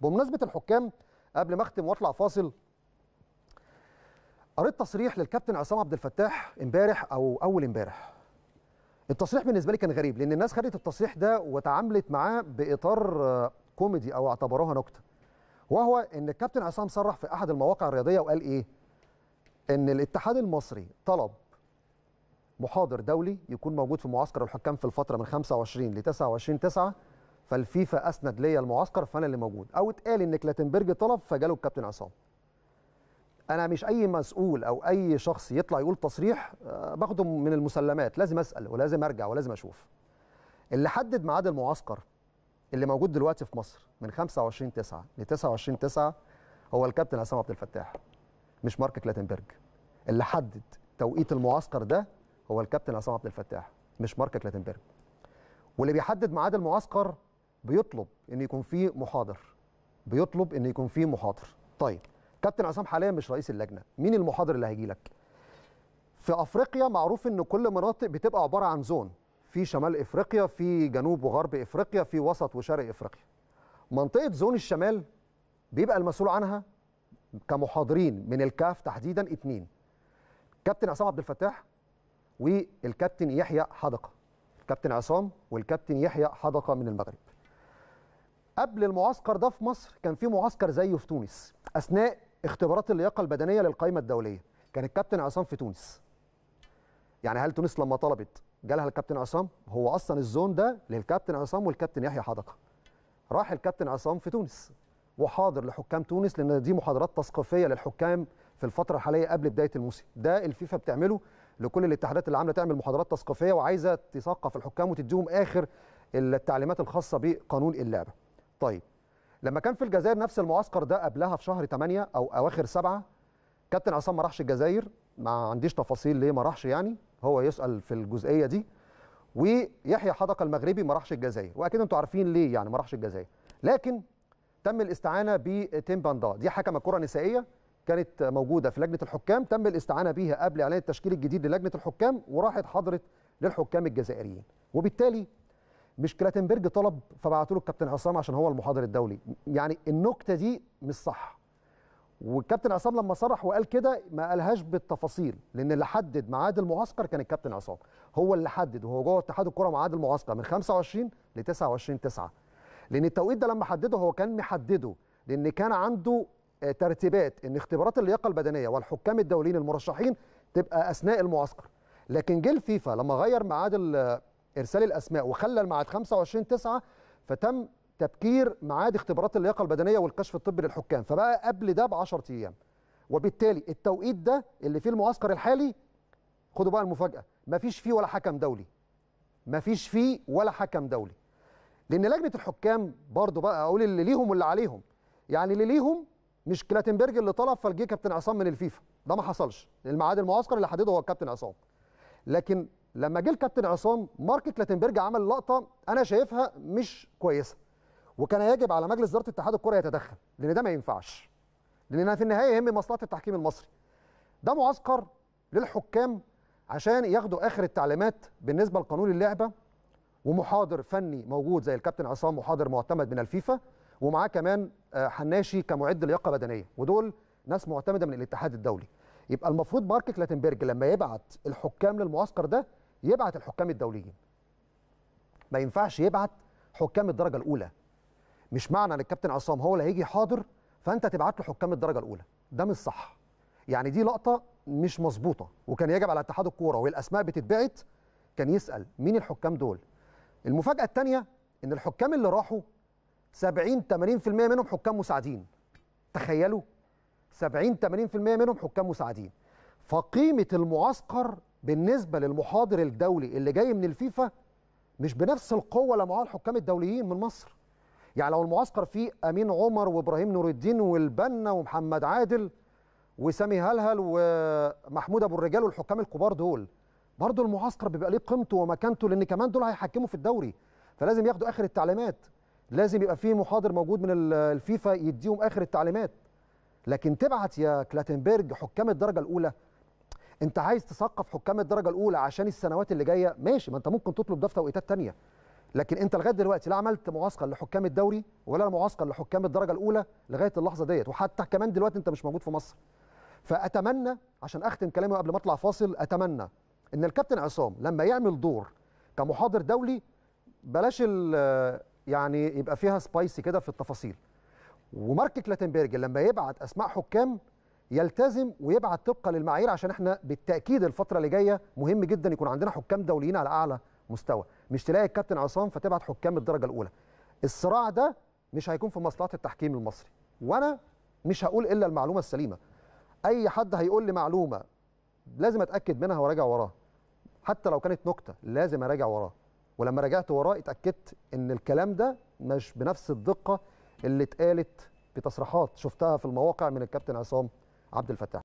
بمناسبه الحكام قبل ما اختم واطلع فاصل قريت تصريح للكابتن عصام عبد الفتاح امبارح او اول امبارح التصريح بالنسبه لي كان غريب لان الناس خدت التصريح ده وتعاملت معاه باطار آه، كوميدي او اعتبروها نكته وهو ان الكابتن عصام صرح في احد المواقع الرياضيه وقال ايه ان الاتحاد المصري طلب محاضر دولي يكون موجود في معسكر الحكام في الفتره من 25 ل 29 9 فالفيفا اسند ليا المعسكر فانا اللي موجود او اتقال ان كلاتنبرج طلب فجاله الكابتن عصام انا مش اي مسؤول او اي شخص يطلع يقول تصريح آه، باخده من المسلمات لازم اسال ولازم ارجع ولازم اشوف اللي حدد ميعاد المعسكر اللي موجود دلوقتي في مصر من 25 9 ل 29 9 هو الكابتن عصام عبد الفتاح مش مارك كلاتنبرج اللي حدد توقيت المعسكر ده هو الكابتن عصام عبد الفتاح مش مارك كلاتنبرج واللي بيحدد ميعاد المعسكر بيطلب ان يكون في محاضر بيطلب ان يكون في محاضر طيب كابتن عصام حاليا مش رئيس اللجنه مين المحاضر اللي هيجي لك في افريقيا معروف ان كل مناطق بتبقى عباره عن زون في شمال افريقيا في جنوب وغرب افريقيا في وسط وشرق افريقيا منطقه زون الشمال بيبقى المسؤول عنها كمحاضرين من الكاف تحديدا اثنين كابتن عصام عبد الفتاح والكابتن يحيى حدقه كابتن عصام والكابتن يحيى حدقه من المغرب قبل المعسكر ده في مصر كان في معسكر زيه في تونس اثناء اختبارات اللياقه البدنيه للقائمه الدوليه كان الكابتن عصام في تونس يعني هل تونس لما طلبت جالها الكابتن عصام هو اصلا الزون ده للكابتن عصام والكابتن يحيى حدقه راح الكابتن عصام في تونس وحاضر لحكام تونس لان دي محاضرات تثقيفيه للحكام في الفتره الحاليه قبل بدايه الموسم ده الفيفا بتعمله لكل الاتحادات اللي عامله تعمل محاضرات تثقيفيه وعايزه تثقف الحكام وتديهم اخر التعليمات الخاصه بقانون اللعبه طيب لما كان في الجزائر نفس المعسكر ده قبلها في شهر 8 او اواخر 7 كابتن عصام ما راحش الجزائر ما عنديش تفاصيل ليه ما راحش يعني هو يسال في الجزئيه دي ويحيى حدقه المغربي ما راحش الجزائر واكيد انتوا عارفين ليه يعني ما راحش الجزائر لكن تم الاستعانه بتيم باندا دي حكمه كره نسائيه كانت موجوده في لجنه الحكام تم الاستعانه بيها قبل اعلان التشكيل الجديد للجنه الحكام وراحت حضرت للحكام الجزائريين وبالتالي مش كلاتنبرج طلب فبعتوا له الكابتن عصام عشان هو المحاضر الدولي يعني النكته دي مش صح والكابتن عصام لما صرح وقال كده ما قالهاش بالتفاصيل لان اللي حدد ميعاد المعسكر كان الكابتن عصام هو اللي حدد وهو جوه اتحاد الكره ميعاد المعسكر من 25 ل 29 9 لان التوقيت ده لما حدده هو كان محدده لان كان عنده آه، ترتيبات ان اختبارات اللياقه البدنيه والحكام الدوليين المرشحين تبقى اثناء المعسكر لكن جه الفيفا لما غير ميعاد ارسال الاسماء وخلى الميعاد 25 9 فتم تبكير ميعاد اختبارات اللياقه البدنيه والكشف الطبي للحكام فبقى قبل ده ب 10 ايام وبالتالي التوقيت ده اللي فيه المعسكر الحالي خدوا بقى المفاجاه مفيش فيه ولا حكم دولي مفيش فيه ولا حكم دولي لان لجنه الحكام برضو بقى اقول اللي ليهم واللي عليهم يعني اللي ليهم مش كلاتنبرج اللي طلب فالجي كابتن عصام من الفيفا ده ما حصلش الميعاد المعسكر اللي حدده هو الكابتن عصام لكن لما جه الكابتن عصام مارك كلاتنبرج عمل لقطه انا شايفها مش كويسه وكان يجب على مجلس اداره اتحاد الكره يتدخل لان ده ما ينفعش لان في النهايه يهم مصلحه التحكيم المصري ده معسكر للحكام عشان ياخدوا اخر التعليمات بالنسبه لقانون اللعبه ومحاضر فني موجود زي الكابتن عصام محاضر معتمد من الفيفا ومعاه كمان آه، حناشي كمعد لياقه بدنيه ودول ناس معتمده من الاتحاد الدولي يبقى المفروض مارك كلاتنبرج لما يبعت الحكام للمعسكر ده يبعت الحكام الدوليين ما ينفعش يبعت حكام الدرجه الاولى مش معنى ان الكابتن عصام هو اللي هيجي حاضر فانت تبعت له حكام الدرجه الاولى ده مش صح يعني دي لقطه مش مظبوطه وكان يجب على اتحاد الكوره والاسماء بتتبعت كان يسال مين الحكام دول المفاجاه الثانيه ان الحكام اللي راحوا 70 80% منهم حكام مساعدين تخيلوا 70 80% منهم حكام مساعدين فقيمه المعسكر بالنسبه للمحاضر الدولي اللي جاي من الفيفا مش بنفس القوه اللي معاه الحكام الدوليين من مصر يعني لو المعسكر فيه امين عمر وابراهيم نور الدين والبنا ومحمد عادل وسامي هلهل ومحمود ابو الرجال والحكام الكبار دول برضه المعسكر بيبقى ليه قيمته ومكانته لان كمان دول هيحكموا في الدوري فلازم ياخدوا اخر التعليمات لازم يبقى فيه محاضر موجود من الفيفا يديهم اخر التعليمات لكن تبعت يا كلاتنبرج حكام الدرجه الاولى انت عايز تثقف حكام الدرجه الاولى عشان السنوات اللي جايه ماشي ما انت ممكن تطلب ده في توقيتات ثانيه لكن انت لغايه دلوقتي لا عملت معسكر لحكام الدوري ولا معسكر لحكام الدرجه الاولى لغايه اللحظه ديت وحتى كمان دلوقتي انت مش موجود في مصر فاتمنى عشان اختم كلامي قبل ما اطلع فاصل اتمنى ان الكابتن عصام لما يعمل دور كمحاضر دولي بلاش يعني يبقى فيها سبايسي كده في التفاصيل ومارك كلاتنبرج لما يبعت اسماء حكام يلتزم ويبعت طبقا للمعايير عشان احنا بالتاكيد الفتره اللي جايه مهم جدا يكون عندنا حكام دوليين على اعلى مستوى مش تلاقي الكابتن عصام فتبعت حكام الدرجه الاولى الصراع ده مش هيكون في مصلحه التحكيم المصري وانا مش هقول الا المعلومه السليمه اي حد هيقول لي معلومه لازم اتاكد منها وراجع وراها حتى لو كانت نكته لازم اراجع وراها ولما راجعت وراه اتاكدت ان الكلام ده مش بنفس الدقه اللي اتقالت في تصريحات شفتها في المواقع من الكابتن عصام عبد الفتاح